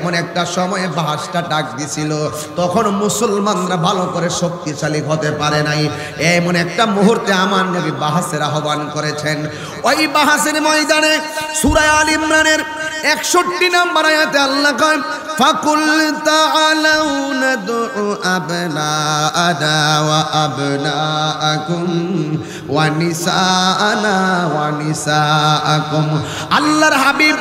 এমন একটা সময়ে বাহাসটা ডাক দিছিল তখন মুসলমানরা ভালো করে শক্তিশালী হতে পারে নাই এমন একটা মুহূর্তে আমার নবী বাহাসের আহ্বান করেছেন ওই বাহাসের ময়দানে সুরায় আল ইমরানের একষট্টি নাম্বার আয়াতে আল্লাহ কয় ফাকুল তাআলাউ নাদউ আবনাআনা ওয়া আবনাআকুম ওয়া নিসাআনা ওয়া নিসাআকুম আল্লাহর হাবিব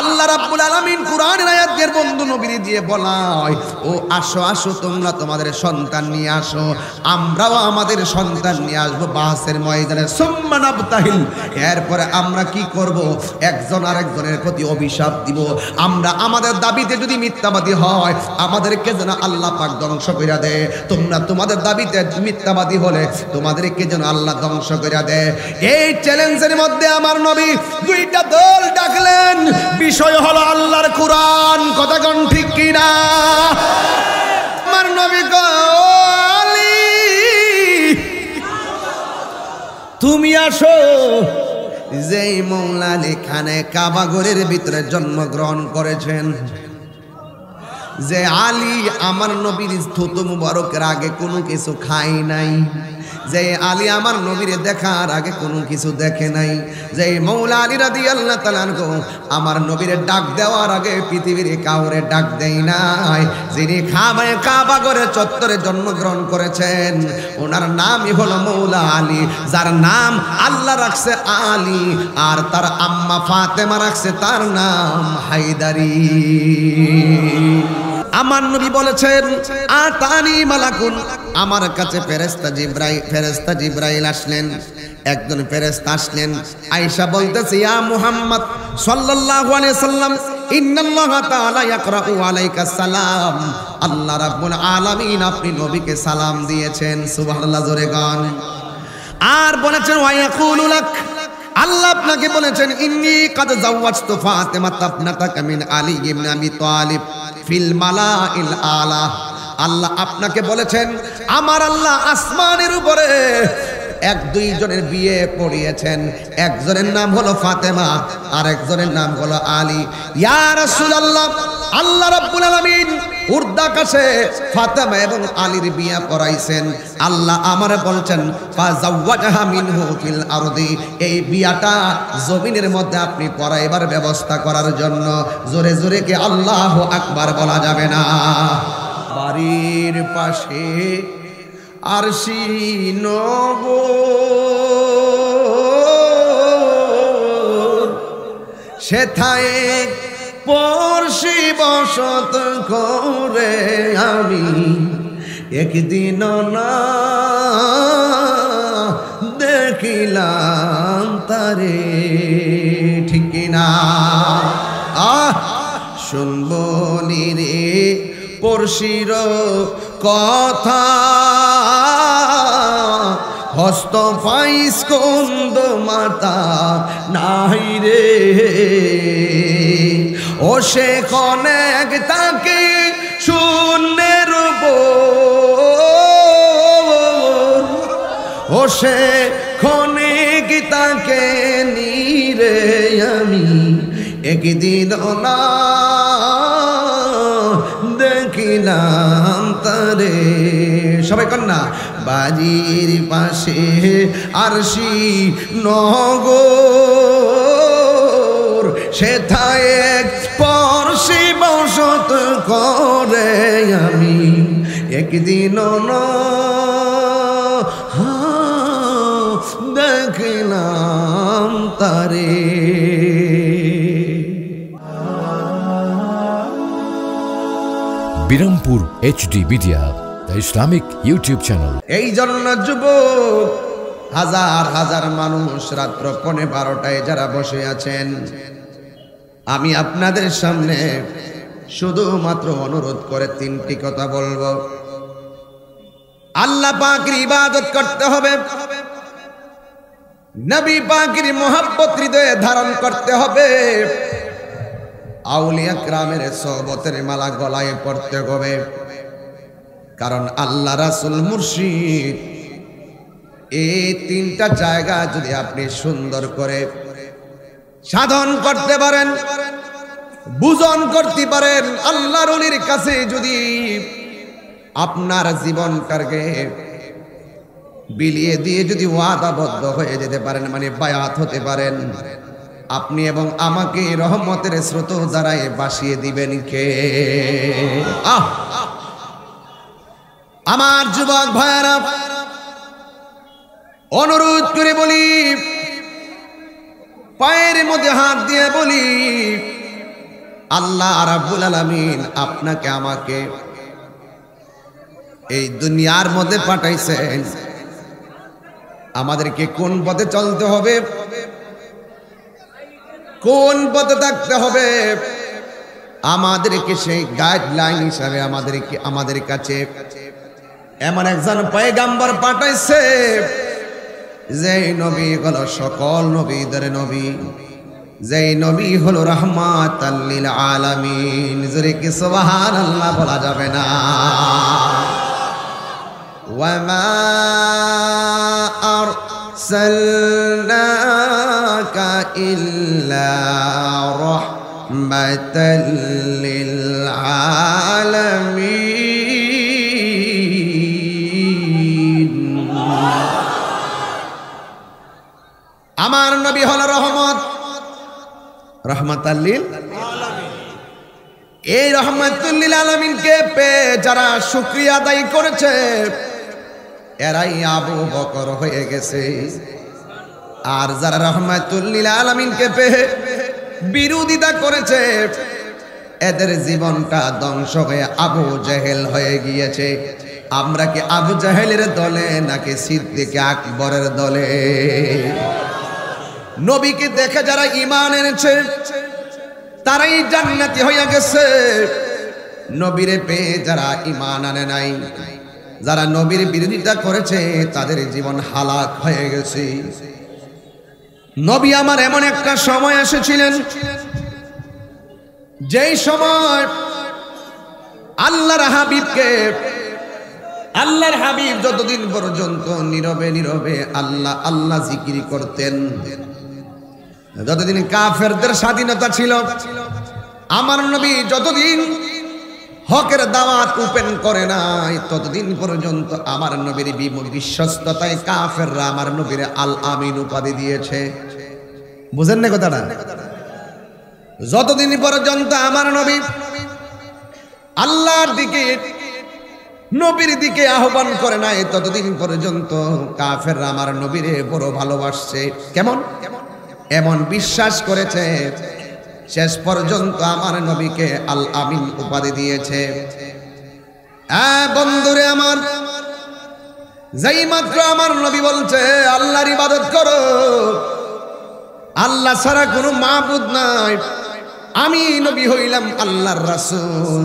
আল্লাহ রাব্বুল আলামিন কুরআনের আয়াত দিয়ে তোমাদের বন্ধু নবীর দিয়ে বলায় ও আসো আসো তোমরা তোমাদের সন্তান নিয়ে আসো আমরাও আমাদের সন্তান নিয়ে আসবো বাহাসের ময়দানে সম্মান আবতাহিল এরপরে আমরা কি করব একজন আরেকজনের প্রতি অভিশাপ দিব আমরা আমাদের দাবিতে যদি মিথ্যাবাদী হয় আমাদেরকে যেন আল্লাহ পাক ধ্বংস করে দেয় তোমরা তোমাদের দাবিতে মিথ্যাবাদী হলে তোমাদেরকে যেন আল্লাহ ধ্বংস করে দেয় এই চ্যালেঞ্জের মধ্যে আমার নবী দুইটা দল ডাকলেন বিষয় হলো আল্লাহর কোরআন কথা কন ঠিক কিনা আমার নবী কলি তুমি আসো যেই মৌলা এখানে কাবাগরের ভিতরে জন্মগ্রহণ করেছেন যে আলী আমার নবীর স্থুত মুবারকের আগে কোনো কিছু খাই নাই যে আলী আমার নবীরে দেখার আগে কোনো কিছু দেখে নাই যে মৌলা আলী রাদি আল্লাহ তালানকো আমার নবীরে ডাক দেওয়ার আগে পৃথিবীর কাউরে ডাক দেয় নাই যিনি কাবা করে চত্বরে জন্মগ্রহণ করেছেন ওনার নামই হলো মৌলা আলী যার নাম আল্লাহ রাখছে আলী আর তার আম্মা ফাতেমা রাখছে তার নাম হায়দারি আমার নবী বলেছেন আতানি মালাকুন আমার কাছে ফেরেস্তা জিব্রাই ফেরেস্তা জিব্রাইল আসলেন একজন ফেরেস্তা আসলেন আয়েশা বলতেছে ইয়া মুহাম্মদ সাল্লাল্লাহু আলাইহি সাল্লাম ইন্নাল্লাহা তাআলা ইয়াকরাউ আলাইকা সালাম আল্লাহ রাব্বুল আলামিন আপনি নবীকে সালাম দিয়েছেন সুবহানাল্লাহ জোরে গান আর বলেছেন ওয়া ইয়াকুলু লাক আল্লাহ আপনাকে বলেছেন ইন্নি কাদ জাওয়াজ তো ফাতেমা তাপনাতা কামিন আলী ইবনে আবি তালিব ফিল মালাইল আলা আল্লাহ আপনাকে বলেছেন আমার আল্লাহ আসমানের উপরে এক দুইজনের বিয়ে পড়িয়েছেন একজনের নাম হলো ফাতেমা আর একজনের নাম হলো আলী ইয়া রাসূলুল্লাহ আল্লাহ রাব্বুল আলামিন উর্দা কাছে ফাতেমা এবং আলীর বিয়া করাইছেন আল্লাহ আমার বলছেন ফাজাওয়াজাহা মিনহু ফিল আরদি এই বিয়াটা জমিনের মধ্যে আপনি পড়াইবার ব্যবস্থা করার জন্য জোরে জোরে কি আল্লাহু আকবার বলা যাবে না বাড়ির পাশে আরশি নব সেথায় পরশি বসত করে আমি একদিন না দেখিলাম তারে ঠিক না আহ শুনবনি রে পরশির কথা হস্ত পাইস কন্দ মাতা নাই রে ও সে কনেক তাকে শূন্যের ও সে কনেক তাকে নিরে আমি একদিন না দেখিলাম তারে সবাই কন্যা বাজির পাশে আরশি নগর সে থায়ে একদিনও না দেখলাম তারে Birampur D media Islamic YouTube channel এই জন্য যুবক হাজার হাজার মানুষ রাত্র পনে বারোটায় যারা বসে আছেন আমি আপনাদের সামনে শুধুমাত্র অনুরোধ করে তিনটি কথা বলবো আল্লাহ পাকির ইবাদত করতে হবে নবী পাকির মোহাব্বত হৃদয়ে ধারণ করতে হবে আউলিয়া গ্রামের সহবতের মালা গলায় পড়তে হবে কারণ আল্লাহ রাসুল মুর্শিদ এই তিনটা জায়গা যদি আপনি সুন্দর করে সাধন করতে পারেন বুজন করতে পারেন আল্লাহর কাছে যদি আপনার জীবনটাকে বিলিয়ে দিয়ে যদি ওয়াদাবদ্ধ হয়ে যেতে পারেন মানে বায়াত হতে পারেন আপনি এবং আমাকে রহমতের স্রোত দ্বারাই বাসিয়ে দিবেন কে আহ আমার যুবক ভাইরা অনুরোধ করে বলি পায়ের মধ্যে হাত দিয়ে বলি আল্লাহ রাব্বুল আলামিন আপনাকে আমাকে এই দুনিয়ার মধ্যে পাঠাইছেন আমাদেরকে কোন পথে চলতে হবে কোন পথে থাকতে হবে আমাদেরকে সেই গাইডলাইন হিসাবে আমাদেরকে আমাদের কাছে এমন একজন পয়গাম্বর পাঠাইছে যে নবী হল সকল নবীদের নবী যে নবী হল রহমাত আলামিন কি আল্লাহ বলা যাবে না وما أرسلناك إلا رحمة للعالمين আমার নবী হল রহমত রহমত আল্লিল এই রহমতুল্লিল আলমিনকে পেয়ে যারা শুক্রিয়া আদায় করেছে এরাই আবু বকর হয়ে গেছে আর যারা রহমাতুল্লিল আলমিনকে পেয়ে বিরোধিতা করেছে এদের জীবনটা ধ্বংস হয়ে আবু জেহেল হয়ে গিয়েছে আমরা কি আবু জাহেলের দলে নাকি সিদ্দিক আকবরের দলে নবীকে দেখে যারা ইমান এনেছে তারাই জান্নাতি হয়ে গেছে নবীরে পেয়ে যারা ইমান আনে নাই যারা নবীর বিরোধিতা করেছে তাদের জীবন হালাক হয়ে গেছে নবী আমার এমন একটা সময় এসেছিলেন যেই সময় আল্লাহর হাবিবকে আল্লাহর হাবিব যতদিন পর্যন্ত নীরবে নীরবে আল্লাহ আল্লাহ জিকির করতেন যতদিন কাফেরদের স্বাধীনতা ছিল আমার নবী যতদিন হকের দাওয়াত ওপেন করে নাই ততদিন পর্যন্ত আমার নবীর বিশ্বস্ততায় কাফেররা আমার নবীর আল আমিন উপাধি দিয়েছে বুঝেন না কথাটা যতদিন পর্যন্ত আমার নবী আল্লাহর দিকে নবীর দিকে আহ্বান করে নাই ততদিন পর্যন্ত কাফেররা আমার নবীরে বড় ভালোবাসছে কেমন এমন বিশ্বাস করেছে শেষ পর্যন্ত আমার নবীকে আল আমিন উপাধি দিয়েছে বন্ধুরে আমার যেই মাত্র আমার নবী বলছে আল্লাহর ইবাদত করো আল্লাহ ছাড়া কোনো মাহবুদ নাই আমি নবী হইলাম আল্লাহর রাসূল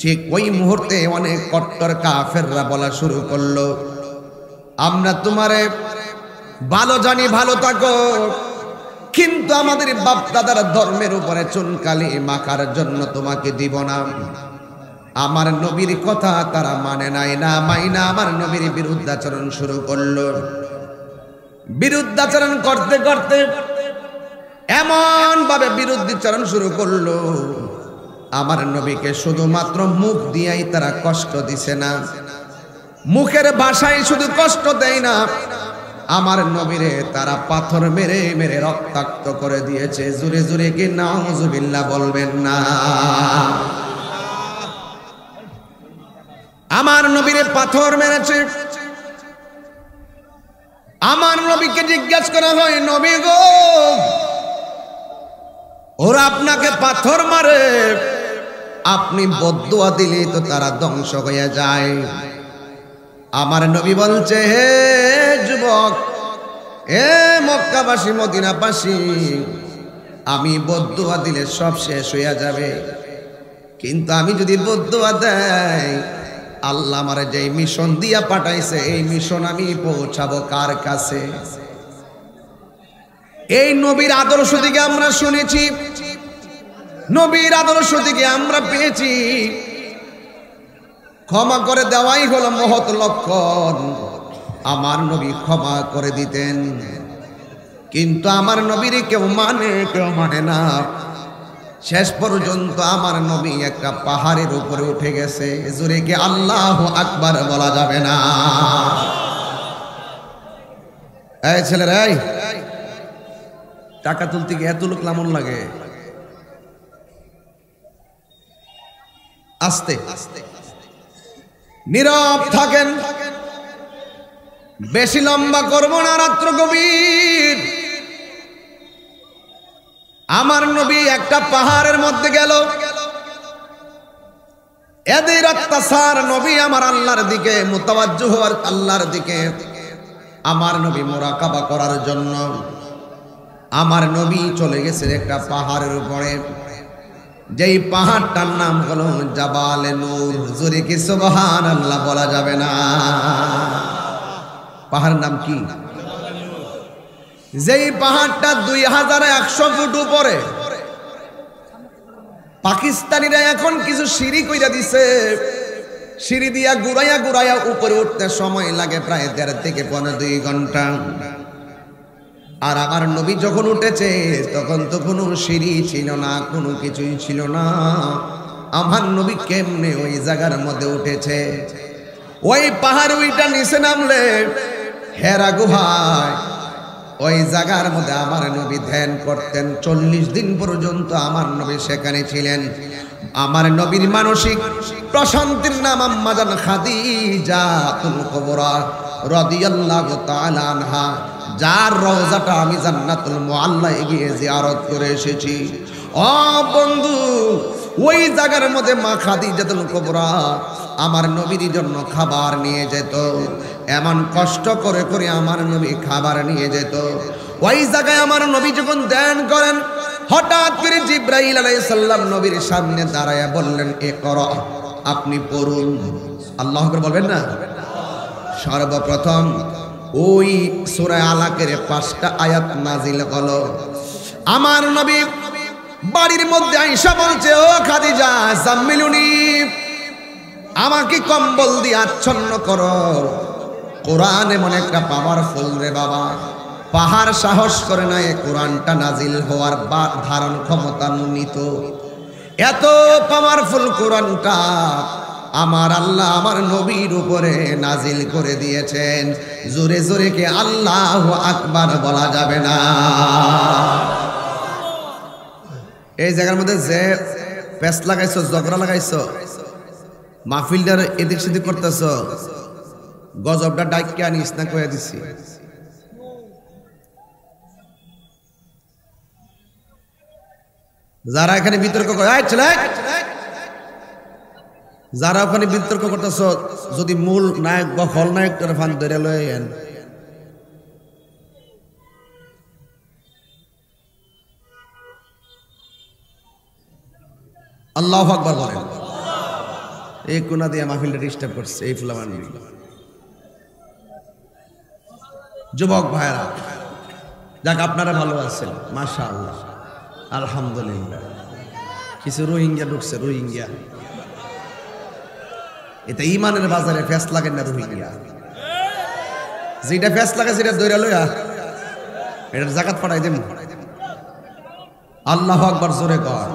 ঠিক ওই মুহূর্তে অনেক কট্টর কাফেররা বলা শুরু করলো আমরা তোমারে ভালো জানি ভালো থাকো কিন্তু আমাদের বাপ দাদার ধর্মের উপরে চুনকালি মাখার জন্য তোমাকে দিব না আমার নবীর কথা তারা মানে নাই না মাই না আমার নবীর বিরুদ্ধাচরণ শুরু করলো বিরুদ্ধাচরণ করতে করতে এমন ভাবে বিরুদ্ধাচরণ শুরু করল আমার নবীকে শুধুমাত্র মুখ দিয়েই তারা কষ্ট দিছে না মুখের ভাষায় শুধু কষ্ট দেয় না আমার নবীরে তারা পাথর মেরে মেরে রক্তাক্ত করে দিয়েছে জুরে জুরে কি নাউজুবিল্লা বলবেন না আমার নবীরে পাথর মেরেছে আমার নবীকে জিজ্ঞেস করা হয় নবী গো ওরা আপনাকে পাথর মারে আপনি বদুয়া দিলে তো তারা ধ্বংস হয়ে যায় আমার নবী বলছে হে সেবক এ মক্কাবাসী মদিনাবাসী আমি বদুয়া দিলে সব শেষ হইয়া যাবে কিন্তু আমি যদি বদুয়া দেয় আল্লাহ আমারে যে মিশন দিয়া পাঠাইছে এই মিশন আমি পৌঁছাবো কার কাছে এই নবীর আদর্শ থেকে আমরা শুনেছি নবীর আদর্শ থেকে আমরা পেয়েছি ক্ষমা করে দেওয়াই হলো মহৎ লক্ষণ আমার নবী ক্ষমা করে দিতেন কিন্তু আমার নবীর কেউ মানে কেউ মানে না শেষ পর্যন্ত আমার নবী একটা পাহাড়ের উপরে উঠে গেছে জোরে কি আল্লাহ আকবার বলা যাবে না এই ছেলেরা টাকা তুলতে গিয়ে এত লোক লামন লাগে আস্তে নীরব থাকেন বেশি লম্বা করবো না রাত্র গভীর আমার নবী একটা পাহাড়ের মধ্যে গেল এদের অত্যাচার নবী আমার আল্লাহর দিকে মোতাবাজ্য হওয়ার আল্লাহর দিকে আমার নবী মোরাকাবা করার জন্য আমার নবী চলে গেছে একটা পাহাড়ের উপরে যেই পাহাড়টার নাম হলো জাবালে নূর জুরি কি সুবহান আল্লাহ বলা যাবে না পাহাড়ের নাম কি যেই পাহাড়টা দুই হাজার একশো ফুট উপরে পাকিস্তানিরা এখন কিছু সিঁড়ি কইরা দিছে সিঁড়ি দিয়া গুড়াইয়া গুড়াইয়া উপরে উঠতে সময় লাগে প্রায় দেড় থেকে পনেরো দুই ঘন্টা আর আমার নবী যখন উঠেছে তখন তো কোনো সিঁড়ি ছিল না কোনো কিছুই ছিল না আমার নবী কেমনে ওই জায়গার মধ্যে উঠেছে ওই পাহাড় ওইটা নিচে নামলে হেরা হ্যাঁ গুহায় ওই জায়গার মধ্যে আমার নবী ধ্যান করতেন চল্লিশ দিন পর্যন্ত আমার নবী সেখানে ছিলেন আমার নবীর মানসিক প্রশান্তির নাম আম্মাজান খাদিজা তুল কবরা রদিয়াল্লাহু তাআলা আনহা যার রওজাটা আমি জান্নাতুল মুআল্লা গিয়ে জিয়ারত করে এসেছি ও বন্ধু ওই জায়গার মধ্যে মা খাদি যেত কোবরা আমার নবীর জন্য খাবার নিয়ে যেত এমন কষ্ট করে করে আমার নবী খাবার নিয়ে যেত ওই জায়গায় আমার নবী যখন ধ্যান করেন হঠাৎ করে জিব্রাহিল আলাইসাল্লাম নবীর সামনে দাঁড়ায় বললেন এ কর আপনি পড়ুন আল্লাহ করে বলবেন না সর্বপ্রথম ওই সুরায় আলাকের পাঁচটা আয়াত নাজিল হল আমার নবী বাড়ির মধ্যে আইসা বলছে ও খাদিজা জাম্মিলুনি আমাকে কম্বল দিয়ে আচ্ছন্ন কর কোরআন এমন একটা পাওয়ারফুল রে বাবা পাহাড় সাহস করে না এ কোরআনটা নাজিল হওয়ার বা ধারণ ক্ষমতা নিত এত পাওয়ারফুল কোরআনটা আমার আল্লাহ আমার নবীর উপরে নাজিল করে দিয়েছেন জোরে জোরে কে আল্লাহ আকবার বলা যাবে না এই জায়গার মধ্যে যে প্যাস লাগাইছ জগড়া লাগাইছ মাহফিলদার এদিক সেদিক করতেছ গজবটা ডাইকে আনিস না কয়ে দিছি যারা এখানে বিতর্ক করে যারা ওখানে বিতর্ক করতেছ যদি মূল নায়ক বা খলনায়ক তোর ফান ধরে লয়েন আল্লাহ আকবর বলেন এই কোনা দিয়ে মাহফিলটা ডিস্টার্ব করছে এই মানি যুবক ভাইরা যাক আপনারা ভালো আছেন মাসা আল্লাহ আলহামদুলিল্লাহ কিছু রোহিঙ্গা ঢুকছে রোহিঙ্গা এটা ইমানের বাজারে ফ্যাস লাগে না রোহিঙ্গা যেটা ফ্যাস লাগে সেটা দৈরা লইয়া এটার জাকাত পাঠাই দেব আল্লাহ আকবর জোরে কর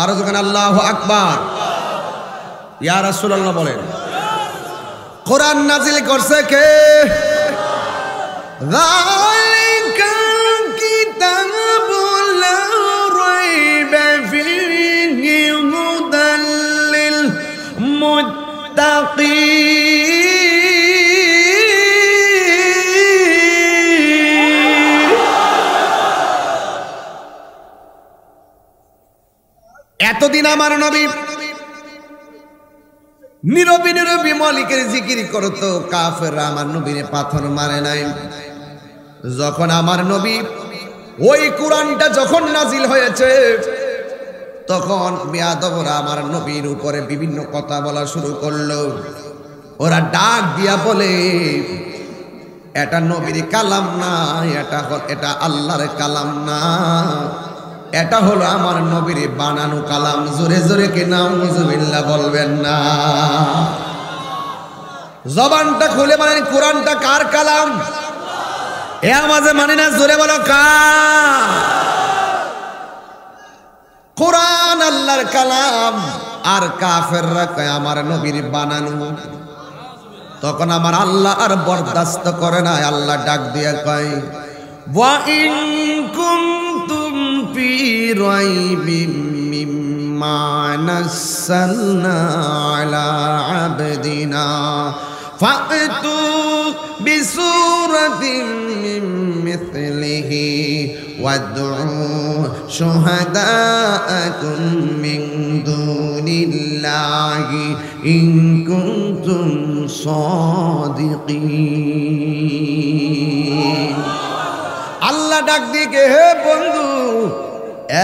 আরো যখন আল্লাহ আকবার ইয়ারসুল্লাহ বলেন কোরআন নাজিল করছে কে প্রতিদিন আমার নবী নিরবি নিরবি মলিকের জিকির করতো কাফের আমার নবীরে পাথর মারে নাই যখন আমার নবী ওই কোরআনটা যখন নাজিল হয়েছে তখন বেয়াদবরা আমার নবীর উপরে বিভিন্ন কথা বলা শুরু করলো ওরা ডাক দিয়া বলে এটা নবীর কালাম না এটা এটা আল্লাহর কালাম না এটা হলো আমার নবীর বানানো কালাম জোরে জোরে কে নাউজুবিল্লা বলবেন না জবানটা খুলে মানেন কোরআনটা কার কালাম এ আমাজে মানে না জোরে বলো কোরআন আল্লাহর কালাম আর কাফেররা কয় আমার নবীর বানানো তখন আমার আল্লাহ আর বরদাস্ত করে না আল্লাহ ডাক দিয়ে কয় ওয়া ইন কুনতু في ريب مما نسلنا على عبدنا فأتوا بسورة من مثله وادعوا شهداءكم من دون الله إن كنتم صادقين الله دك ديك হে بندو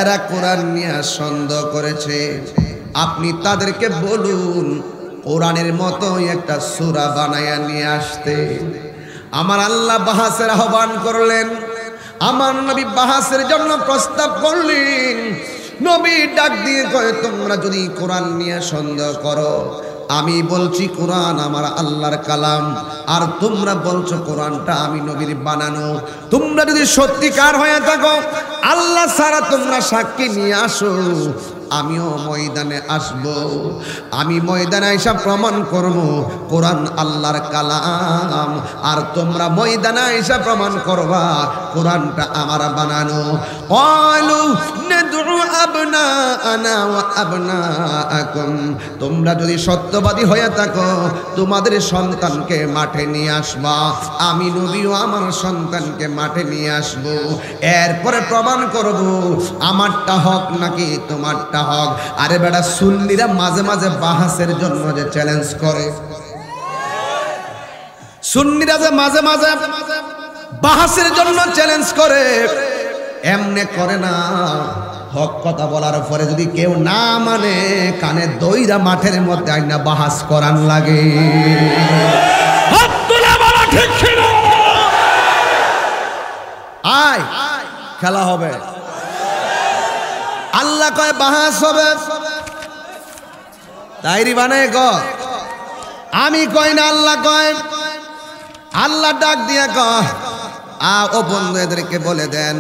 এরা কোরআন নিয়ে সন্দেহ করেছে আপনি তাদেরকে বলুন কোরআনের মতো একটা সুরা বানায়া নিয়ে আসতে আমার আল্লাহ বাহাসের আহ্বান করলেন আমার নবী বাহাসের জন্য প্রস্তাব করলেন নবী ডাক দিয়ে কয়ে তোমরা যদি কোরআন নিয়ে সন্দেহ করো আমি বলছি কোরআন আমার আল্লাহর কালাম আর তোমরা বলছো কোরআনটা আমি নবীর বানানো তোমরা যদি সত্যিকার হয়ে থাকো আল্লাহ সারা তোমরা সাক্ষী নিয়ে আসো আমিও ময়দানে আসব আমি ময়দানে এসব প্রমাণ করব কোরআন আল্লাহর কালাম আর তোমরা ময়দানে এসব প্রমাণ করবা কোরআনটা আমার বানানো তোমরা যদি সত্যবাদী হয়ে থাকো তোমাদের সন্তানকে মাঠে নিয়ে আসবা আমি নদীও আমার সন্তানকে মাঠে নিয়ে আসবো এরপরে প্রমাণ করব আমারটা হক নাকি তোমারটা না হক আরে বেটা সুন্নিরা মাঝে মাঝে বাহাসের জন্য যে চ্যালেঞ্জ করে সুন্নিরা যে মাঝে মাঝে বাহাসের জন্য চ্যালেঞ্জ করে এমনে করে না হক কথা বলার পরে যদি কেউ না মানে কানে দইরা মাঠের মধ্যে আইনা বাহাস করান লাগে আয় খেলা হবে আল্লাহ কয় বাহাস হবে তাইরি বানায় ক আমি কই না আল্লাহ কয় আল্লাহ ডাক দিয়া ক আ ও বন্ধু এদেরকে বলে দেন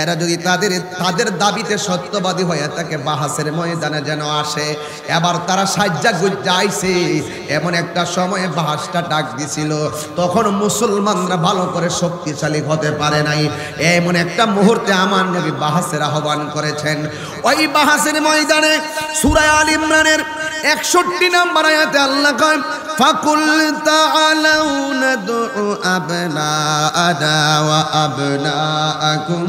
এরা যদি তাদের তাদের দাবিতে সত্যবাদী হয়ে থাকে বাহাসের ময়দানে যেন আসে এবার তারা সাজ্জা গুজ্জাইছে এমন একটা সময়ে বাহাসটা ডাক দিছিল তখন মুসলমানরা ভালো করে শক্তিশালী হতে পারে নাই এমন একটা মুহূর্তে আমার নবী বাহাসের আহ্বান করেছেন ওই বাহাসের ময়দানে সুরায় আল ইমরানের একষট্টি নাম্বার আয়াতে আল্লাহ কয় ফাকুল তাআলাউনা নাদউ আবনা আদা ওয়া আবনা আকুম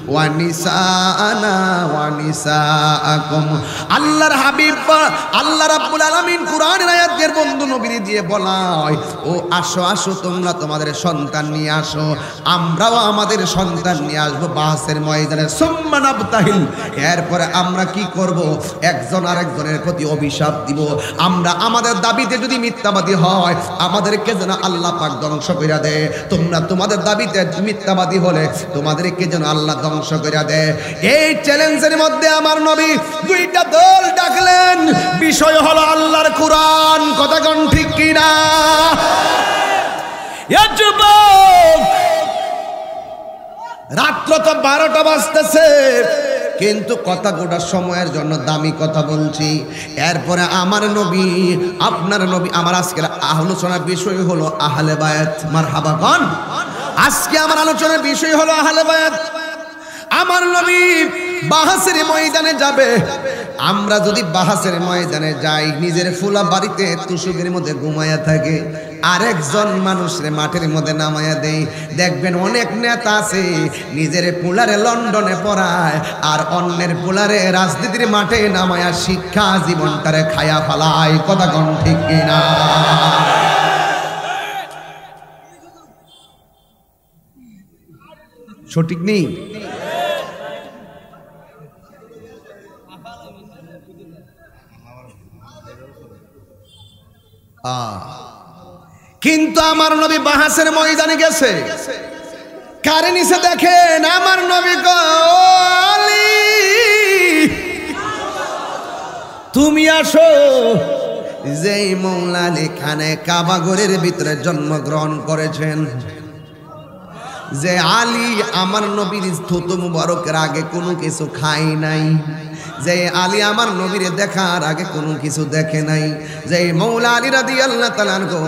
আল্লাহর আলামিন বন্ধু দিয়ে ও আসো আসো তোমরা তোমাদের নিয়ে আসো আমরাও আমাদের নিয়ে আসবো এরপরে আমরা কি করব একজন আরেকজনের প্রতি অভিশাপ দিব আমরা আমাদের দাবিতে যদি মিথ্যাবাদী হয় আমাদেরকে যেন আল্লাহ পাক ধ্বংস করে দেয় তোমরা তোমাদের দাবিতে মিথ্যাবাদী হলে তোমাদেরকে যেন আল্লাহ ধ্বংস ধ্বংস করে দেয় এই চ্যালেঞ্জের মধ্যে আমার নবী দুইটা দল ডাকলেন বিষয় হলো আল্লাহর কোরআন কথা কোন ঠিক কিনা রাত্র তো বারোটা বাজতেছে কিন্তু কথা গোটা সময়ের জন্য দামি কথা বলছি এরপরে আমার নবী আপনার নবী আমার আজকের আলোচনার বিষয় হলো আহলে বায়াত মার হাবাগন আজকে আমার আলোচনার বিষয় হলো আহলে বায়াত আমার নবী বাহাসের ময়দানে যাবে আমরা যদি বাহাসের ময়দানে যাই নিজের ফুলা বাড়িতে তুসুকের মধ্যে ঘুমাইয়া থাকে আরেকজন মানুষের মাঠের মধ্যে নামাইয়া দেই দেখবেন অনেক নেতা আছে নিজের পুলারে লন্ডনে পড়ায় আর অন্যের পুলারে রাজনীতির মাঠে নামায়া শিক্ষা জীবনটারে খায়া ফালায় কথা কোন ঠিক কিনা সঠিক নেই কিন্তু আমার নবী বাহাসের ময়দানে গেছে কারে নিচে দেখেন আমার নবী কলি তুমি আসো যেই মৌলা খানে কাবাগরের ভিতরে জন্মগ্রহণ করেছেন যে আলী আমার নবীর থুতু মুবারকের আগে কোনো কিছু খাই নাই যে আলী আমার নবীর দেখার আগে কোনো কিছু দেখে নাই যে মৌলা আলী রাদি আল্লাহ তালানকো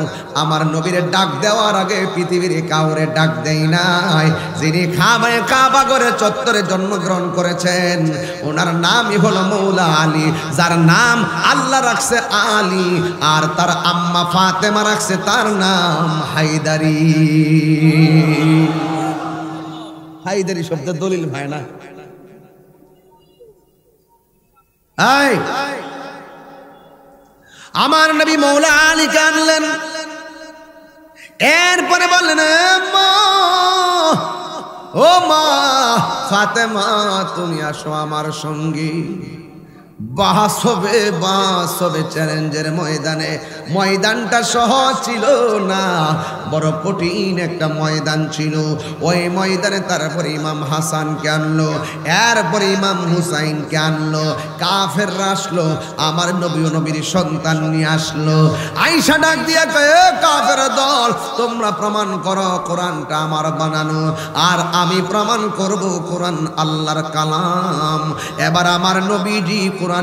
আমার নবীরে ডাক দেওয়ার আগে পৃথিবীর কাউরে ডাক দেয় নাই যিনি খাবে করে চত্বরে জন্মগ্রহণ করেছেন ওনার নামই হলো মৌলা আলী যার নাম আল্লাহ রাখছে আলী আর তার আম্মা ফাতেমা রাখছে তার নাম হাইদারি হাইদারি শব্দ দলিল ভাই না আয় আমার নবী মৌলা আলী কানলেন এরপরে বললেন ও মা ফাতেমা তুমি আসো আমার সঙ্গী বাস হবে বাস হবে চ্যালেঞ্জের ময়দানে ময়দানটা সহজ ছিল না বড় কঠিন একটা ময়দান ছিল ওই ময়দানে তারপর ইমাম হাসানকে আনলো এরপরে ইমাম হুসাইনকে আনলো কাফের আসলো আমার নবী নবীর সন্তান নিয়ে আসলো আইসা ডাক দিয়ে কাফের দল তোমরা প্রমাণ করো কোরআনটা আমার বানানো আর আমি প্রমাণ করব কোরআন আল্লাহর কালাম এবার আমার নবীজি কোরআন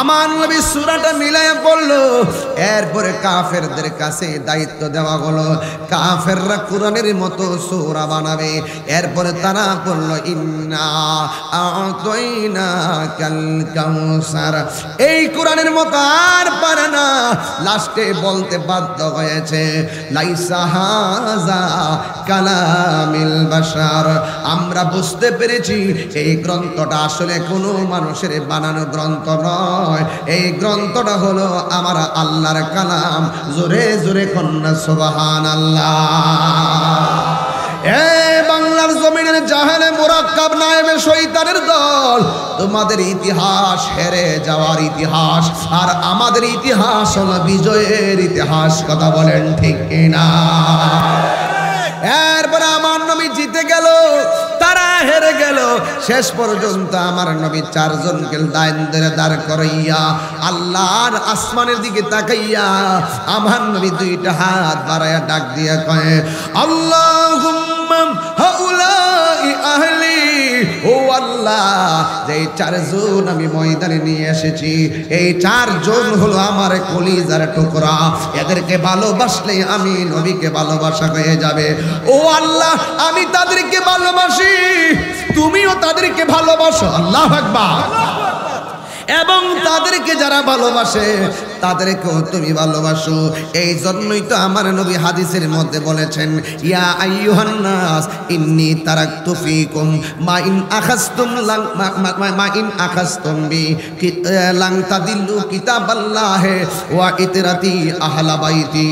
আমার নবী সুরাটা মিলাইয়া পড়লো এরপরে কাফেরদের কাছে দায়িত্ব দেওয়া হলো কাফেররা কোরআনের মতো সুরা বানাবে এরপরে তারা বলল ইন্না আতইনা কাউসার এই কোরআনের মতো আর পারে না লাস্টে বলতে বাধ্য হয়েছে লাইসা হাজা কালামিল বাসার আমরা বুঝতে পেরেছি এই গ্রন্থটা আসলে কোনো মানুষের বানানো গ্রন্থ নয় নয় এই গ্রন্থটা হলো আমার আল্লাহর কালাম জোরে জোরে কন্যা সোবাহান আল্লাহ এ বাংলার জমিনের জাহানে মোরাক্কাব নায়েমে শৈতানের দল তোমাদের ইতিহাস হেরে যাওয়ার ইতিহাস আর আমাদের ইতিহাস হলো বিজয়ের ইতিহাস কথা বলেন ঠিক না এরপরে আমার নবী জিতে গেল তারা হেরে গেল শেষ পর্যন্ত আমার নবী চারজনকে দায়ন ধরে দাঁড় করাইয়া আল্লাহর আসমানের দিকে তাকাইয়া আমার নবী দুইটা হাত বাড়াইয়া ডাক দিয়া কয়ে আল্লাহ হাউলা আহলি ও আল্লাহ যে চারজন আমি ময়দানে নিয়ে এসেছি এই চারজন হলো আমার কলিজার টুকরা এদেরকে ভালোবাসলে আমি নবীকে ভালোবাসা হয়ে যাবে ও আল্লাহ আমি তাদেরকে ভালোবাসি তুমিও তাদেরকে ভালোবাসো আল্লাহ আকবার এবং তাদেরকে যারা ভালোবাসে তাদেরকেও তুমি ভালোবাসো এই জন্যই তো আমার নবী হাদিসের মধ্যে বলেছেন ইয়া আইয়ুহান্নাস ইন্নি মা ইন লাং মা ইন বি লাং তাদিল্লু ওয়া ইতরাতি আহলা বাইতি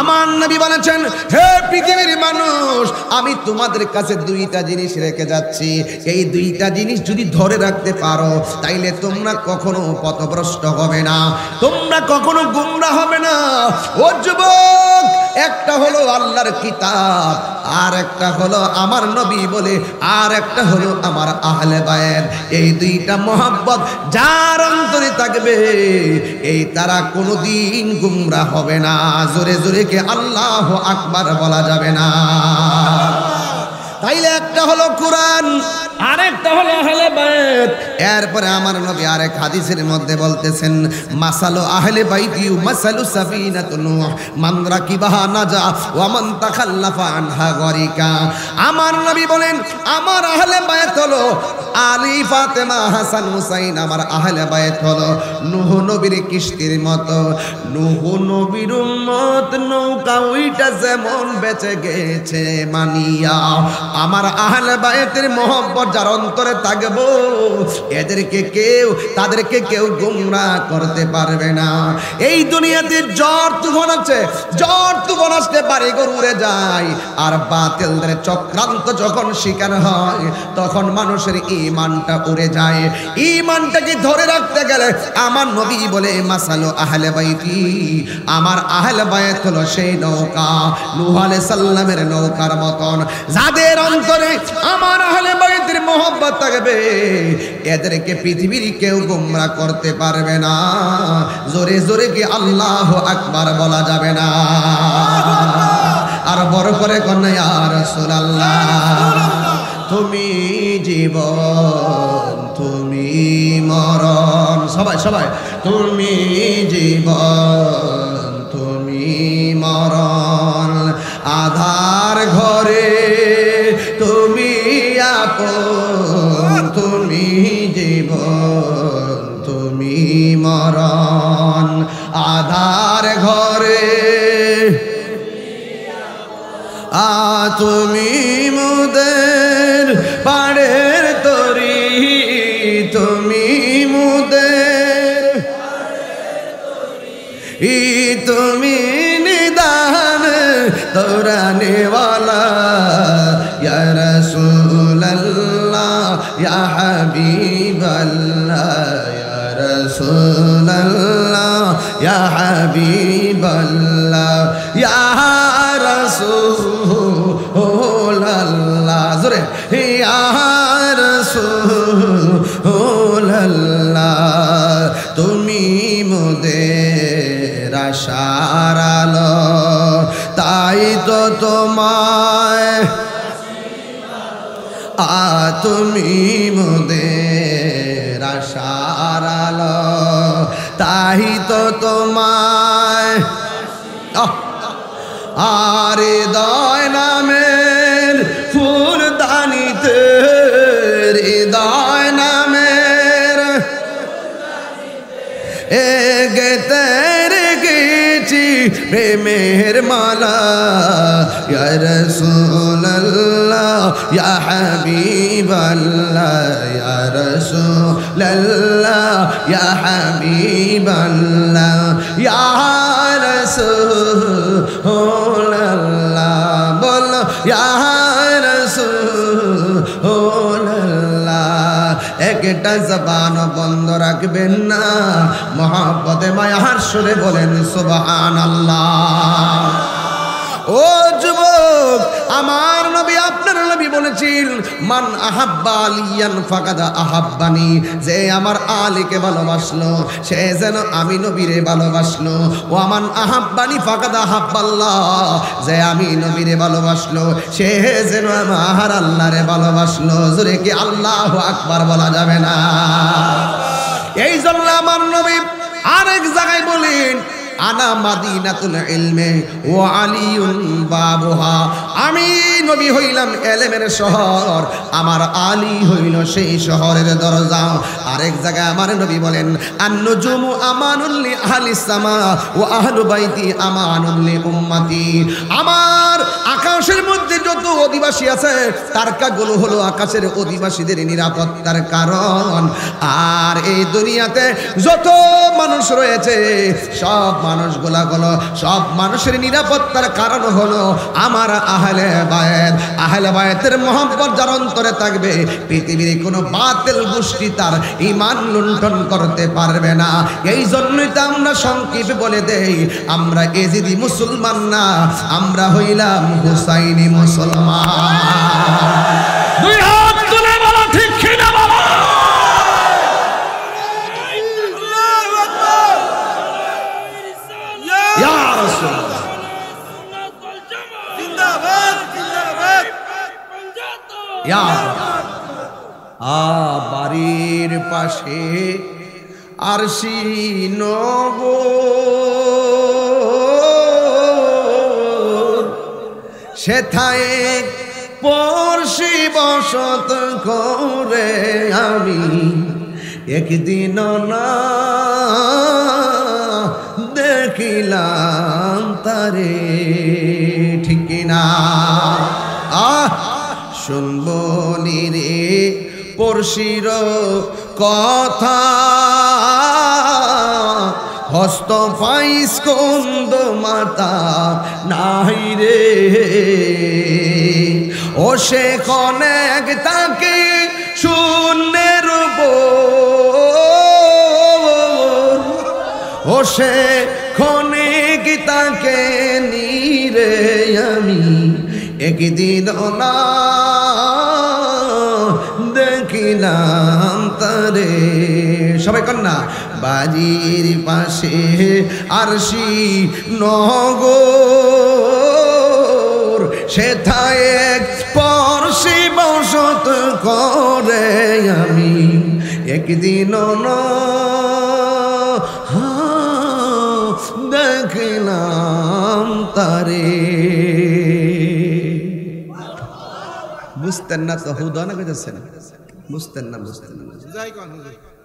আমার নবী বলেছেন হে পৃথিবীর মানুষ আমি তোমাদের কাছে দুইটা জিনিস রেখে যাচ্ছি এই দুইটা জিনিস যদি ধরে রাখতে পারো তাইলে তোমরা কখনো পথভ্রষ্ট হবে না তোমরা কখনো গুমরা হবে না ও যুবক একটা হলো আল্লাহর কিতাব আর একটা হলো আমার নবী বলে আর একটা হলো আমার আহলে বায়ের এই দুইটা মোহাব্বত যার অন্তরে থাকবে এই তারা কোনোদিন গুমরা হবে না জোরে জোরে কে আল্লাহ আকবার বলা যাবে না তাইলে একটা হলো কোরআন আরেকটা হলো আহলে বাইত এরপরে আমার নবী আরেক হাদিসের মধ্যে বলতেছেন মাসালু আহলে বাইতি মাসালু সাফিনাতু নূহ মান রাকিবাহা নাজা ওয়া মান তাখাল্লাফা আনহা গরিকা আমার নবী বলেন আমার আহলে বাইত হলো আলী ফাতেমা হাসান হুসাইন আমার আহলে বাইত হলো নূহ নবীর কিস্তির মতো নূহ নবীর উম্মত নৌকা উইটা যেমন বেঁচে গেছে মানিয়া আমার আহলে বায়তের মহব্বত যার অন্তরে থাকবো এদেরকে কেউ তাদেরকে কেউ গুমরা করতে পারবে না এই দুনিয়াতে জ্বর তুফান আছে জ্বর তুফান আসতে পারে গরুরে যায় আর বাতিলদের চক্রান্ত যখন শিকার হয় তখন মানুষের ইমানটা উড়ে যায় ইমানটাকে ধরে রাখতে গেলে আমার নবী বলে মাসালো আহলে বাইতি আমার আহলে বায়ত হলো সেই নৌকা নুহালে সাল্লামের নৌকার মতন যাদের যাদের অন্তরে আমার আহলে বাইতের মোহব্বত থাকবে এদেরকে পৃথিবীর কেউ গোমরা করতে পারবে না জোরে জোরে কি আল্লাহ আকবার বলা যাবে না আর বড় করে কন্যা রসুল্লাহ তুমি জীবন তুমি মরণ সবাই সবাই তুমি জীবন তুমি মরণ আধার ঘরে তুমি জীবন তুমি মরণ আধার ঘরে আ তুমি মুদের পাড়ের তরি তুমি মুদের ই তুমি নিদান তোরা নেওয়ালা ইয়ারসুল یا حبیب اللہ یا رسول اللہ یا حبیب اللہ یا رسول اللہ زورے یا رسول اللہ تمی مدے راشار لو تائی تو تمہار আ তুমি মোদের তাহি তো তোমায় আরে দয় নামের ফুল দানিতে হৃদয় নামের এ গেতে يا رسول الله يا حبيب الله يا رسول الله يا حبيب الله يا رسول الله يا এটা জবান বন্ধ রাখবেন না মহাপদে মায়ার সুরে বলেন সুবহান আল্লাহ ও যুবক আমার নবী আপ বলেছেন মান আহাব্বা আলিয়ান ফাকাদা আহাব্বানি যে আমার আলীকে ভালোবাসলো সে যেন আমি নবীরে ভালোবাসলো ও আমান আহাব্বানি ফাকাদা আহাব্বাল্লাহ যে আমি নবীরে ভালোবাসলো সে যেন আমার আল্লাহরে ভালোবাসলো জোরে কি আল্লাহ আকবার বলা যাবে না এই জন্য আমার নবী আরেক জায়গায় বলেন আনা মাদিনাতুল ইলমে ও আলিউন বাবুহা আমি নবী হইলাম এলেমের শহর আমার আলী হইল সেই শহরের দরজা আরেক জায়গায় আমার নবী বলেন আন্নজুমু আমানুল্লি আহলি সামা ও আহলু বাইতি আমানুল্লি উম্মতি আমার আকাশের মধ্যে যত অধিবাসী আছে তার কাগুলো হলো আকাশের অধিবাসীদের নিরাপত্তার কারণ আর এই দুনিয়াতে যত মানুষ রয়েছে সব গোলা হলো সব মানুষের নিরাপত্তার কারণ হলো আমার আহলে বায়েত আহলে বায়েতের মহব্বত যার অন্তরে থাকবে পৃথিবীর কোনো বাতিল গোষ্ঠী তার ইমান লুণ্ঠন করতে পারবে না এই জন্যই তো আমরা সংক্ষেপে বলে দেই আমরা এজিদি মুসলমান না আমরা হইলাম হুসাইনি মুসলমান আ বাড়ির পাশে আর সি নব সেথায় পড়শি বসত করে আমি একদিন না দেখিলাম তারে ঠিক না শুনবনি রে পড়শির কথা হস্ত পাইস কন্দ মাতা নাই রে ও সে কনেক তাকে শূন্যের ও সে খনেক তাকে নিরে আমি একদিন না দিলাম তারে সবাই কন্যা বাড়ির পাশে আরশি নগর সেথায় এক পরশি বসত করে আমি একদিন দেখলাম তারে বুঝতেন না তো হুদা না বুঝতেন না বুঝতেন না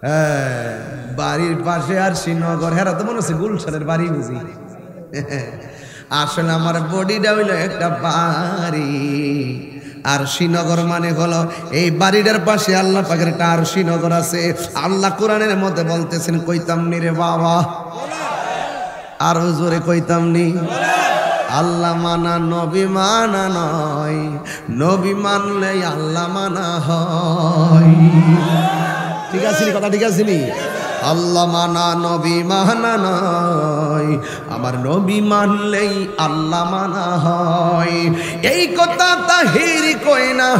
হ্যাঁ বাড়ির পাশে আর শ্রীনগর হেরা তো মনে হচ্ছে গুলশানের বাড়ি বুঝি আসলে আমার বডিটা হইল একটা বাড়ি আর শ্রীনগর মানে হলো এই বাড়িটার পাশে আল্লাহ পাখের একটা আর শ্রীনগর আছে আল্লাহ কোরআনের মধ্যে বলতেছেন কইতাম নি রে বাবা আরো জোরে কইতাম নি আল্লাহ মানা নবী মানা নয় নবী মানলে আল্লাহ মানা হয় ঠিক আছে কথা ঠিক আছে আল্লাহ মানা নবী মানা নয় আমার নবী মানলেই আল্লাহ মানা হয় এই কথা তাহিরি কয় না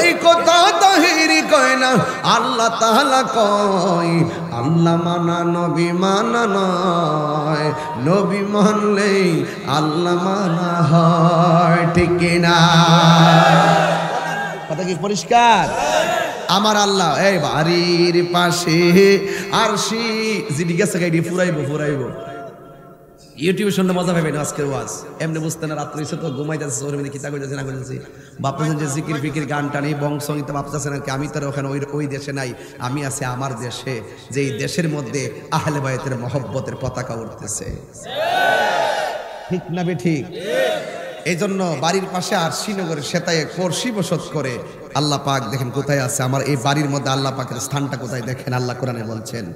এই কথা তাহিরি কয় না আল্লাহ তাহলা কয় আল্লাহ মানা নবী মানা নয় নবী মানলেই আল্লাহ মানা হয় ঠিক না কথা কি পরিষ্কার আমার আল্লাহ এই বাড়ির পাশে আর সি জিজ্ঞাসা গেছে গাইডি ফুরাইবো ফুরাইবো ইউটিউবে শুনলে মজা পাবেন আজকের ওয়াজ এমনি বুঝতে না রাত্রে এসে তো ঘুমাইতেছে ওর মধ্যে কিতা করতেছে না করতেছি ভাবতেছেন যে জিকির ফিকির গান টান এই বংশঙ্গীত ভাবতেছে না আমি তো ওখানে ওই ওই দেশে নাই আমি আছি আমার দেশে যে এই দেশের মধ্যে আহলে বায়তের মহব্বতের পতাকা উঠতেছে ঠিক না বে ঠিক এই জন্য বাড়ির পাশে আর শ্রীনগরের শ্বেতায় পড়শি বসত করে আল্লাহ পাক দেখেন কোথায় আছে আমার এই বাড়ির মধ্যে আল্লাহ পাকের স্থানটা কোথায় দেখেন আল্লাহ কোরআনে বলছেন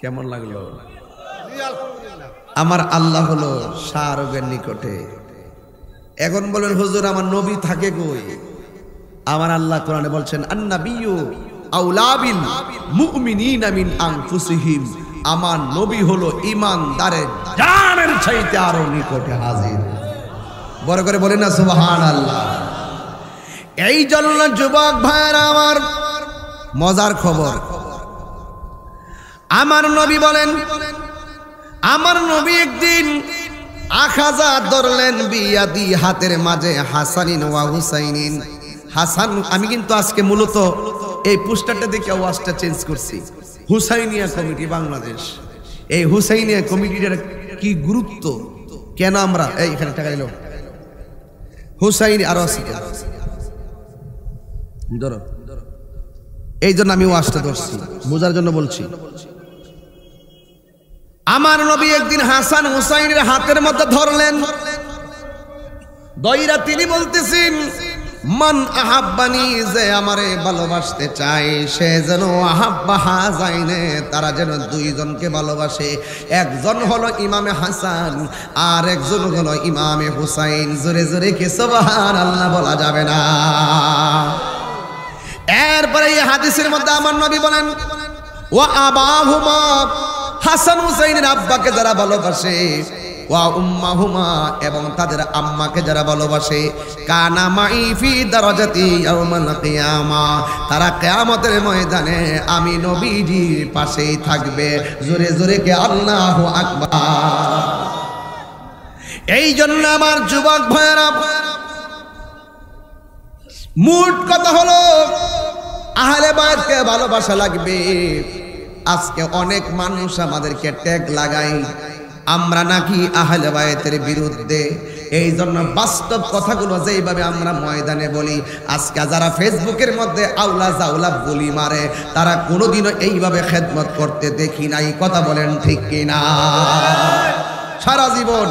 কেমন লাগলো আমার আল্লাহ হলো শাহরুখের নিকটে এখন বলেন হুজুর আমার নবী থাকে কই আমার আল্লাহ কোরআনে বলছেন আন্নাবিয়ু আউলাবিল মুমিনিনা মিন আনফুসিহিম আমার নবী হলো ইমানদারের জানের চাইতে আরো নিকটে হাজির বড় করে বলেন না সুবহানাল্লাহ এই জন্য যুবক ভাইয়েরা আমার মজার খবর আমার নবী বলেন আমার নবী একদিন আখাজা ধরলেন বিয়াদি হাতের মাঝে হাসানিন ওয়া হুসাইনিন হাসান আমি কিন্তু আজকে মূলত এই পোস্টারটা দেখে ওয়াজটা চেঞ্জ করছি হুসাইনিয়া কমিটি বাংলাদেশ এই হুসাইনিয়া কমিটির কি গুরুত্ব কেন আমরা এই এখানে টাকা এলো হুসাইন আরো আছে ধরো এই জন্য আমি ওয়াজটা ধরছি বোঝার জন্য বলছি আমার নবী একদিন হাসান হুসাইনের হাতের মধ্যে ধরলেন দইরা তিনি বলতেছেন মন আহাব্বানি যে আমারে ভালোবাসতে চাই সে যেন আহাব্বা হাজাইনে তারা যেন দুইজনকে ভালোবাসে একজন হলো ইমামে হাসান আর একজন হলো ইমামে হুসাইন জোরে জোরে কে সবার আল্লাহ বলা যাবে না এরপরে এই হাদিসের মধ্যে আমার নবী বলেন ও আবাহুমা হাসান হুসাইনের আব্বাকে যারা ভালোবাসে ওয়া হুমা এবং তাদের আম্মাকে যারা ভালোবাসে কানা মাই ফি দারাজাতি ইয়াউমাল কিয়ামা তারা কিয়ামতের ময়দানে আমি নবীজির পাশেই থাকবে জোরে জোরে কে আল্লাহু আকবার এই জন্য আমার যুবক ভাইরা মুট কথা হলো আহলে বাইরকে ভালোবাসা লাগবে আজকে অনেক মানুষ আমাদেরকে ট্যাগ লাগাই আমরা নাকি আহলে বায়েতের বিরুদ্ধে এই জন্য বাস্তব কথাগুলো যেইভাবে আমরা ময়দানে বলি আজকে যারা ফেসবুকের মধ্যে আউলা জাউলা বলি মারে তারা কোনোদিনও এইভাবে খেদমত করতে দেখি নাই কথা বলেন ঠিক কিনা সারা জীবন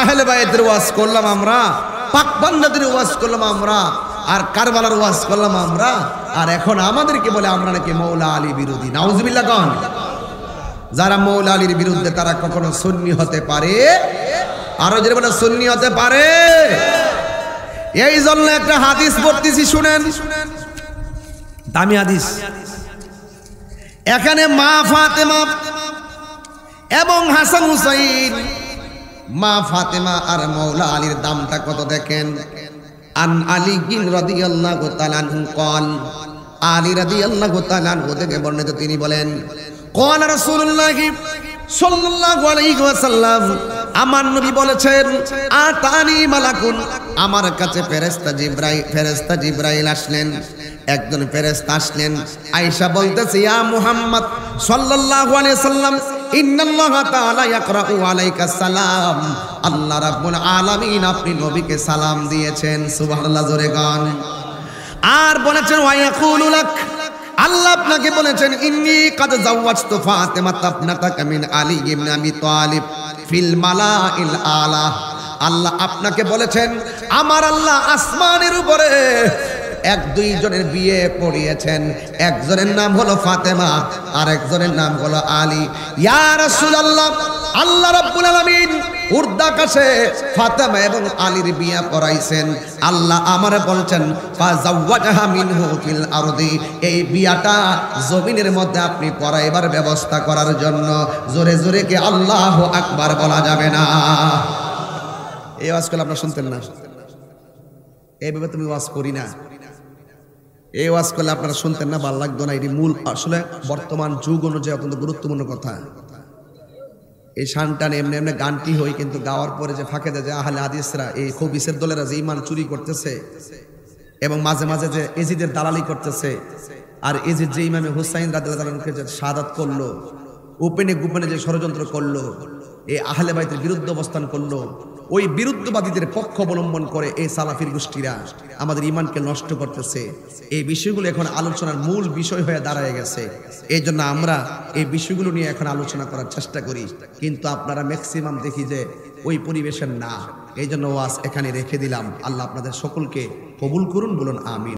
আহলে বায়তের ওয়াজ করলাম আমরা পাক বান্দাদের ওয়াজ করলাম আমরা আর কারবালার ওয়াজ করলাম আমরা আর এখন আমাদেরকে বলে আমরা নাকি মৌলা আলী বিরোধী নাউজবিল্লা কন যারা মৌলা আলীর বিরুদ্ধে তারা কখনো সন্নি হতে পারে আরো যে বলে সন্নি হতে পারে এই জন্য একটা হাদিস পড়তেছি শুনেন দামি হাদিস এখানে মা ফাতেমা এবং হাসান হুসাইন মা ফাতেমা আর মৌলা আলীর দামটা কত দেখেন দেখেন আন আলী গিন রাদি আল্লাহ তালানহু কল আলী রাদি আল্লাহ তালানহু থেকে বর্ণিত তিনি বলেন কল রাসূলুল্লাহ সাল্লাল্লাহু আলাইহি ওয়াসাল্লাম আমার নবী বলেছেন আতানি মালাকুন আমার কাছে ফেরেস্তা জিব্রাইল ফেরেস্তা জিব্রাইল আসলেন একজন ফেরেস্তা আসলেন আয়েশা বলতেছে ইয়া মুহাম্মদ সাল্লাল্লাহু আলাইহি সাল্লাম আল্লাহ রাব্বুল আলামিন আপনি নবীকে সালাম দিয়েছেন গান আর বলেছেন আল্লাহ আপনাকে বলেছেন ইন্নি কাদ জাওয়াজতু ফাতেমা তাবনাতাকা আলী ফিল আলা আল্লাহ আপনাকে বলেছেন আমার আল্লাহ আসমানের উপরে এক দুই জনের বিয়ে পড়িয়েছেন একজনের নাম হলো ফাতেমা আর একজনের নাম হলো আলী ইয়া রাসূলুল্লাহ আল্লাহ রাব্বুল আলামিন উর্দাকাশে ফাতেমা এবং আলীর বিয়া করাইছেন আল্লাহ আমার বলছেন আরদি এই বিয়াটা জমিনের মধ্যে আপনি পড়াইবার ব্যবস্থা করার জন্য জোরে জোরে কি আল্লাহ আকবার বলা যাবে না এই আজকাল আপনার শুনতেন না এই ব্যাপারে তুমি ওয়াজ করি না এই ওয়াজ করলে আপনারা শুনতেন না ভাল লাগতো না এটি মূল আসলে বর্তমান যুগ অনুযায়ী অত্যন্ত গুরুত্বপূর্ণ কথা এই শানটান এমনি এমনি গানটি হই কিন্তু গাওয়ার পরে যে ফাঁকে দেয় যে আহলে আদিসরা এই ইসের দলেরা যে ইমান চুরি করতেছে এবং মাঝে মাঝে যে এজিদের দালালি করতেছে আর এজিদ যে ইমামে হুসাইন রাজ্যকে যে সাদাত করলো ওপেনে গোপনে যে ষড়যন্ত্র করলো এই আহলে বাইতের বিরুদ্ধে অবস্থান করলো ওই বিরুদ্ধবাদীদের পক্ষ অবলম্বন করে এই সালাফির গোষ্ঠীরা আমাদের ইমানকে নষ্ট করতেছে এই বিষয়গুলো এখন আলোচনার মূল বিষয় হয়ে দাঁড়ায় গেছে এই জন্য আমরা এই বিষয়গুলো নিয়ে এখন আলোচনা করার চেষ্টা করি কিন্তু আপনারা ম্যাক্সিমাম দেখি যে ওই পরিবেশের না এই জন্য ওয়াজ এখানে রেখে দিলাম আল্লাহ আপনাদের সকলকে কবুল করুন বলুন আমিন